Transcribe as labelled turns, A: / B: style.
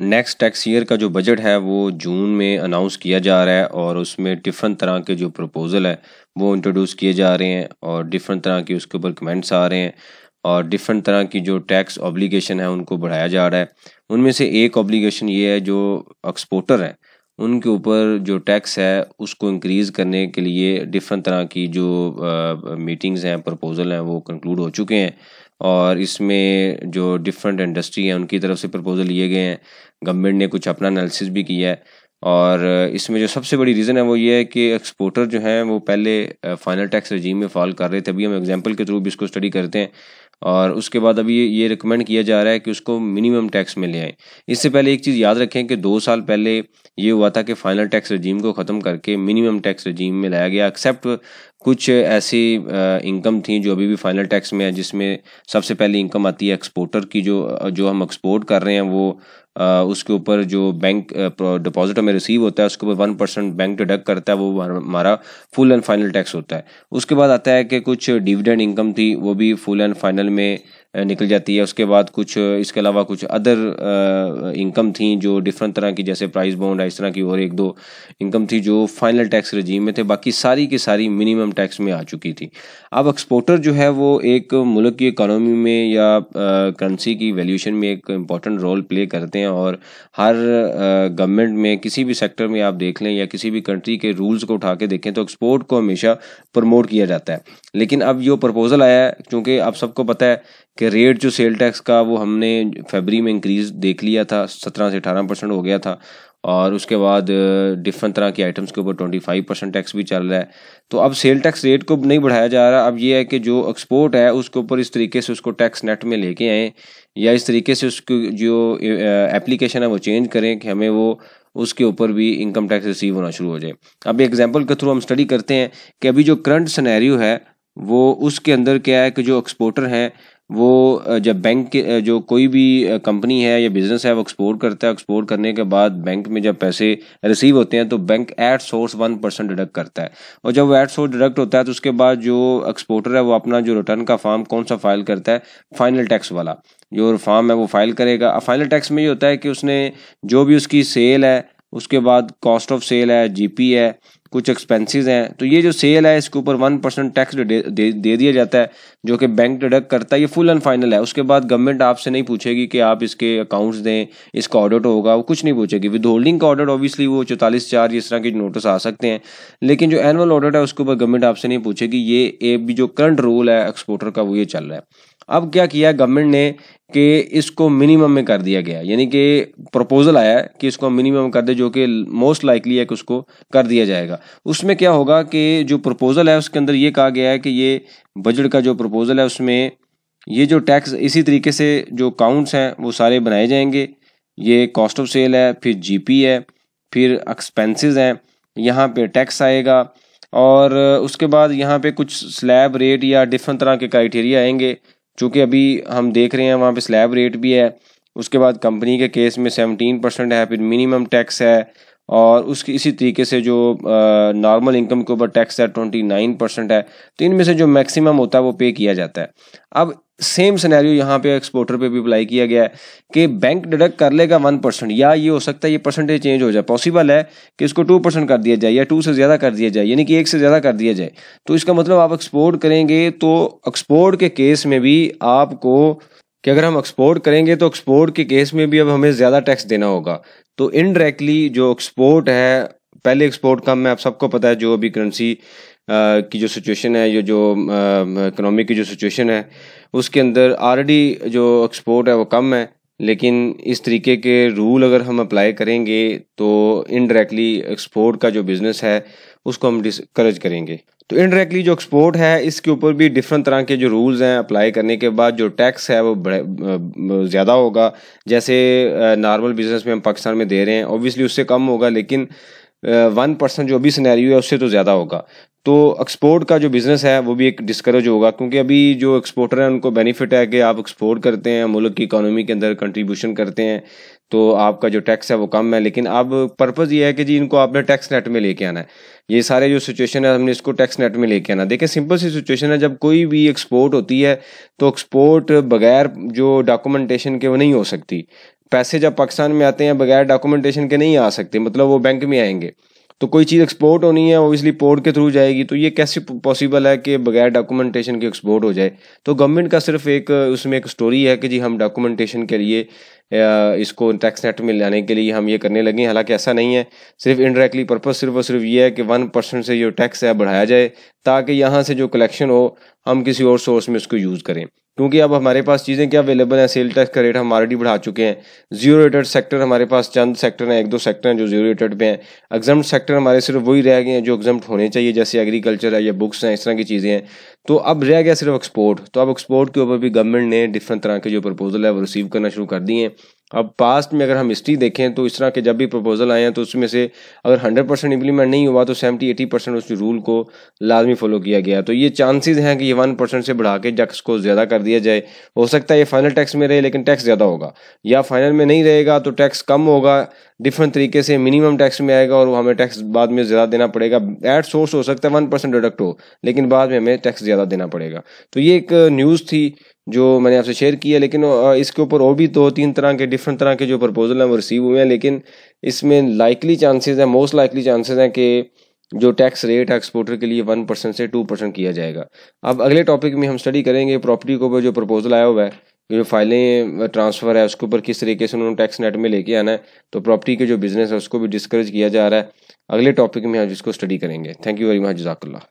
A: next tax year का जो budget है वो जून में अनाउंस किया जा रहा है और उसमें डिफरेंट तरह के जो प्रपोज़ल है वो इंट्रोड्यूस किए जा रहे हैं और डिफरेंट तरह के उसके ऊपर कमेंट्स आ रहे हैं और डिफरेंट तरह की जो टैक्स ऑब्लिगेशन है उनको बढ़ाया जा रहा है उनमें से एक ऑब्लिगेशन ये है जो एक्सपोर्टर हैं उनके ऊपर जो टैक्स है उसको इंक्रीज़ करने के लिए डिफरेंट तरह की जो मीटिंग्स हैं प्रपोज़ल हैं वो कंक्लूड हो चुके हैं और इसमें जो डिफरेंट इंडस्ट्री हैं उनकी तरफ से प्रपोज़ल लिए गए हैं गवर्नमेंट ने कुछ अपना एनालिसिस भी किया है और इसमें जो सबसे बड़ी रीज़न है वो ये है कि एक्सपोर्टर जो हैं वो पहले फाइनल टैक्स रजीम में फॉल कर रहे थे अभी हम एग्जाम्पल के थ्रू भी इसको स्टडी करते हैं और उसके बाद अभी ये रिकमेंड किया जा रहा है कि उसको मिनिमम टैक्स में ले आए इससे पहले एक चीज़ याद रखें कि दो साल पहले ये हुआ था कि फाइनल टैक्स रजीम को ख़त्म करके मिनिमम टैक्स रजीम में लाया गया एक्सेप्ट कुछ ऐसी इनकम थी जो अभी भी फाइनल टैक्स में है जिसमें सबसे पहले इनकम आती है एक्सपोर्टर की जो जो हम एक्सपोर्ट कर रहे हैं वो उसके ऊपर जो बैंक डिपॉजिट हमें रिसीव होता है उसके ऊपर वन परसेंट बैंक डिडक्ट करता है वो हमारा फुल एंड फाइनल टैक्स होता है उसके बाद आता है कि कुछ डिविडेंड इनकम थी वो भी फुल एंड फाइनल में निकल जाती है उसके बाद कुछ इसके अलावा कुछ अदर इनकम थी जो डिफरेंट तरह की जैसे प्राइस बॉन्ड है इस तरह की और एक दो इनकम थी जो फाइनल टैक्स रजीम में थे बाकी सारी की सारी मिनिमम टैक्स में आ चुकी थी अब एक्सपोर्टर जो है वो एक मुल्क की इकोनॉमी में या करेंसी की वैल्यूशन में एक इम्पॉर्टेंट रोल प्ले करते हैं और हर गवर्नमेंट में किसी भी सेक्टर में आप देख लें या किसी भी कंट्री के रूल्स को उठा के देखें तो एक्सपोर्ट को हमेशा प्रमोट किया जाता है लेकिन अब जो प्रपोजल आया है क्योंकि आप सबको पता है कि रेट जो सेल टैक्स का वो हमने फेबरी में इंक्रीज़ देख लिया था सत्रह से अठारह परसेंट हो गया था और उसके बाद डिफरेंट तरह की आइटम्स के ऊपर ट्वेंटी फाइव परसेंट टैक्स भी चल रहा है तो अब सेल टैक्स रेट को नहीं बढ़ाया जा रहा अब ये है कि जो एक्सपोर्ट है उसके ऊपर इस तरीके से उसको टैक्स नेट में लेके आए या इस तरीके से उसको जो एप्लीकेशन है वो चेंज करें कि हमें वो उसके ऊपर भी इनकम टैक्स रिसीव होना शुरू हो जाए अब एग्जाम्पल के थ्रू हम स्टडी करते हैं कि अभी जो करंट सनेरियो है वो उसके अंदर क्या है कि जो एक्सपोर्टर हैं वो जब बैंक के जो कोई भी कंपनी है या बिजनेस है वो एक्सपोर्ट करता है एक्सपोर्ट करने के बाद बैंक में जब पैसे रिसीव होते हैं तो bank at source one percent deduct करता है और जब वो एट सोर्स डिडक्ट होता है तो उसके बाद जो एक्सपोर्टर है वो अपना जो रिटर्न का फॉर्म कौन सा फाइल करता है फाइनल टैक्स वाला जो फॉर्म है वो फाइल करेगा फाइनल टैक्स में ये होता है कि उसने जो भी उसकी सेल है उसके बाद कॉस्ट ऑफ सेल है जीपी है कुछ एक्सपेंसेस हैं तो ये जो सेल है इसके ऊपर वन परसेंट टैक्स दे, दे, दे दिया जाता है जो कि बैंक डिडक्ट करता है ये फुल एंड फाइनल है उसके बाद गवर्नमेंट आपसे नहीं पूछेगी कि आप इसके अकाउंट्स दें इसका ऑडिट होगा वो कुछ नहीं पूछेगी विद होल्डिंग का ऑडिट ऑब्वियसली वो चौतालीस चार इस तरह के नोटिस आ सकते हैं लेकिन जो एनुअल ऑडिट है उसके ऊपर गवर्नमेंट आपसे नहीं पूछेगी ये एक भी जो करंट रूल है एक्सपोर्टर का वो ये चल रहा है अब क्या किया गवर्नमेंट ने कि इसको मिनिमम में कर दिया गया यानी कि प्रपोजल आया है कि इसको मिनिमम कर दे जो कि मोस्ट लाइकली है कि उसको कर दिया जाएगा उसमें क्या होगा कि जो प्रपोजल है उसके अंदर ये कहा गया है कि ये बजट का जो प्रपोजल है उसमें ये जो टैक्स इसी तरीके से जो काउंट्स हैं वो सारे बनाए जाएंगे ये कॉस्ट ऑफ सेल है फिर जी है फिर एक्सपेंसिस हैं यहाँ पर टैक्स आएगा और उसके बाद यहाँ पे कुछ स्लैब रेट या डिफरेंट तरह के क्राइटेरिया आएंगे चूँकि अभी हम देख रहे हैं वहाँ पे स्लैब रेट भी है उसके बाद कंपनी के केस में सेवनटीन परसेंट है फिर मिनिमम टैक्स है और उसकी इसी तरीके से जो नॉर्मल इनकम के ऊपर टैक्स है ट्वेंटी नाइन परसेंट है तो इनमें से जो मैक्सिमम होता है वो पे किया जाता है अब सेम सिनेरियो यहाँ पे एक्सपोर्टर पे भी अप्लाई किया गया है कि बैंक डिडक्ट कर लेगा वन परसेंट या ये हो सकता है ये परसेंटेज चेंज हो जाए पॉसिबल है कि इसको टू परसेंट कर दिया जाए या टू से ज़्यादा कर दिया जाए यानी कि एक से ज़्यादा कर दिया जाए तो इसका मतलब आप एक्सपोर्ट करेंगे तो एक्सपोर्ट के केस में भी आपको कि अगर हम एक्सपोर्ट करेंगे तो एक्सपोर्ट के केस में भी अब हमें ज़्यादा टैक्स देना होगा तो इनडायरेक्टली जो एक्सपोर्ट है पहले एक्सपोर्ट कम है आप सबको पता है जो अभी करेंसी की जो सिचुएशन है या जो इकनॉमिक की जो सिचुएशन है उसके अंदर ऑलरेडी जो एक्सपोर्ट है वो कम है लेकिन इस तरीके के रूल अगर हम अप्लाई करेंगे तो इनडायरेक्टली एक्सपोर्ट का जो बिज़नेस है उसको हम डिस्करेज करेंगे तो इनडायरेक्टली जो एक्सपोर्ट है इसके ऊपर भी डिफरेंट तरह के जो रूल्स हैं अप्लाई करने के बाद जो टैक्स है वो ज़्यादा होगा जैसे नॉर्मल बिजनेस में हम पाकिस्तान में दे रहे हैं ऑब्वियसली उससे कम होगा लेकिन वन परसेंट जो अभी सिनेरियो है उससे तो ज़्यादा होगा तो एक्सपोर्ट का जो बिज़नेस है वो भी एक डिस्करेज होगा क्योंकि अभी जो एक्सपोर्टर हैं उनको बेनिफिट है कि आप एक्सपोर्ट करते हैं मुल्क की इकानमी के अंदर कंट्रीब्यूशन करते हैं तो आपका जो टैक्स है वो कम है लेकिन अब पर्पज़ ये है कि जी इनको आपने टैक्स नेट में लेके आना है ये सारे जो सिचुएशन है हमने इसको टैक्स नेट में लेके आना देखें सिंपल सी सिचुएशन है जब कोई भी एक्सपोर्ट होती है तो एक्सपोर्ट बगैर जो डॉक्यूमेंटेशन के वो नहीं हो सकती पैसे जब पाकिस्तान में आते हैं बगैर डॉक्यूमेंटेशन के नहीं आ सकते मतलब वो बैंक में आएंगे तो कोई चीज़ एक्सपोर्ट होनी है ओबियसली पोर्ट के थ्रू जाएगी तो ये कैसे पॉसिबल है कि बगैर डॉक्यूमेंटेशन के एक्सपोर्ट हो जाए तो गवर्नमेंट का सिर्फ एक उसमें एक स्टोरी है कि जी हम डॉक्यूमेंटेशन के लिए इसको टैक्स नेट में लाने के लिए हम ये करने लगे हालांकि ऐसा नहीं है सिर्फ इनडायरेक्टली पर्पज सिर्फ और सिर्फ ये है कि वन परसेंट से जो टैक्स है बढ़ाया जाए ताकि यहाँ से जो कलेक्शन हो हम किसी और सोर्स में उसको यूज़ करें क्योंकि अब हमारे पास चीज़ें क्या अवेलेबल हैं सेल टैक्स का रेट हम ऑलरेडी बढ़ा चुके हैं जीरो रेटेड सेक्टर हमारे पास चंद सेक्टर हैं एक दो सेक्टर हैं जो जीरो रेटेड पे हैं एग्जाम सेक्टर हमारे सिर्फ वही रह गए हैं जो एग्जाम होने चाहिए जैसे एग्रीकल्चर है या बुक्स हैं इस तरह की चीज़ें हैं तो अब रह गया सिर्फ एक्सपोर्ट तो अब एक्सपोर्ट के ऊपर भी गवर्नमेंट ने डिफरेंट तरह के जो प्रपोजल है वो रिसीव करना शुरू कर दिए हैं अब पास्ट में अगर हम हिस्ट्री देखें तो इस तरह के जब भी प्रपोजल आए हैं तो उसमें से अगर 100 परसेंट इम्प्लीमेंट नहीं हुआ तो 70 80 परसेंट उस रूल को लाजमी फॉलो किया गया तो ये चांसेस हैं कि ये वन परसेंट से बढ़ा के टैक्स को ज़्यादा कर दिया जाए हो सकता है ये फाइनल टैक्स में रहे लेकिन टैक्स ज़्यादा होगा या फाइनल में नहीं रहेगा तो टैक्स कम होगा डिफरेंट तरीके से मिनिमम टैक्स में आएगा और हमें टैक्स बाद में ज़्यादा देना पड़ेगा एट सोर्स हो सकता है वन परसेंट डिडक्ट हो लेकिन बाद में हमें टैक्स ज़्यादा देना पड़ेगा तो ये एक न्यूज़ थी जो मैंने आपसे शेयर किया लेकिन इसके ऊपर और भी दो तीन तरह के डिफरेंट तरह के जो प्रपोजल हैं वो रिसीव हुए हैं लेकिन इसमें लाइकली चांसेस हैं मोस्ट लाइकली चांसेस हैं कि जो टैक्स रेट है एक्सपोर्टर के लिए वन परसेंट से टू परसेंट किया जाएगा अब अगले टॉपिक में हम स्टडी करेंगे प्रॉपर्टी के ऊपर जो प्रपोजल आया हुआ है जो फाइलें ट्रांसफ़र है उसके ऊपर किस तरीके से उन्होंने टैक्स नेट में लेके आना है तो प्रॉपर्टी के जो बिज़नेस है उसको भी डिस्करेज किया जा रहा है अगले टॉपिक में हम इसको स्टडी करेंगे थैंक यू वेरी मच जजाकल्ला